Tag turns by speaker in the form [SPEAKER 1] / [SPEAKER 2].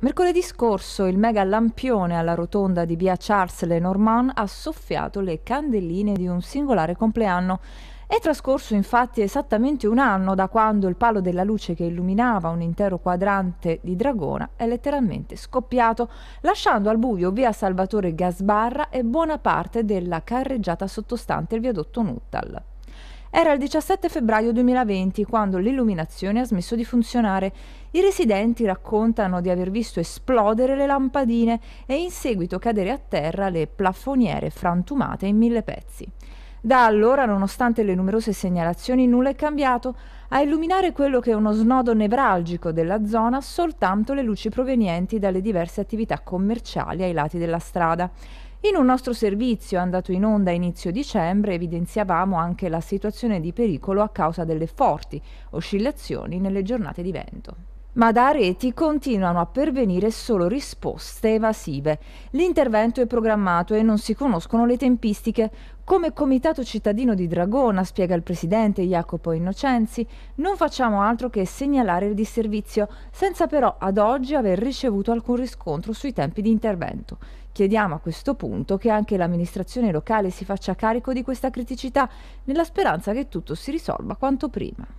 [SPEAKER 1] Mercoledì scorso il mega lampione alla rotonda di via Charles Lenormand ha soffiato le candeline di un singolare compleanno. È trascorso infatti esattamente un anno da quando il palo della luce che illuminava un intero quadrante di Dragona è letteralmente scoppiato, lasciando al buio via Salvatore Gasbarra e buona parte della carreggiata sottostante il viadotto Nuttall. Era il 17 febbraio 2020 quando l'illuminazione ha smesso di funzionare. I residenti raccontano di aver visto esplodere le lampadine e in seguito cadere a terra le plafoniere frantumate in mille pezzi. Da allora, nonostante le numerose segnalazioni, nulla è cambiato. A illuminare quello che è uno snodo nevralgico della zona soltanto le luci provenienti dalle diverse attività commerciali ai lati della strada. In un nostro servizio andato in onda a inizio dicembre evidenziavamo anche la situazione di pericolo a causa delle forti oscillazioni nelle giornate di vento ma da Areti continuano a pervenire solo risposte evasive. L'intervento è programmato e non si conoscono le tempistiche. Come Comitato Cittadino di Dragona, spiega il presidente Jacopo Innocenzi, non facciamo altro che segnalare il disservizio, senza però ad oggi aver ricevuto alcun riscontro sui tempi di intervento. Chiediamo a questo punto che anche l'amministrazione locale si faccia carico di questa criticità, nella speranza che tutto si risolva quanto prima.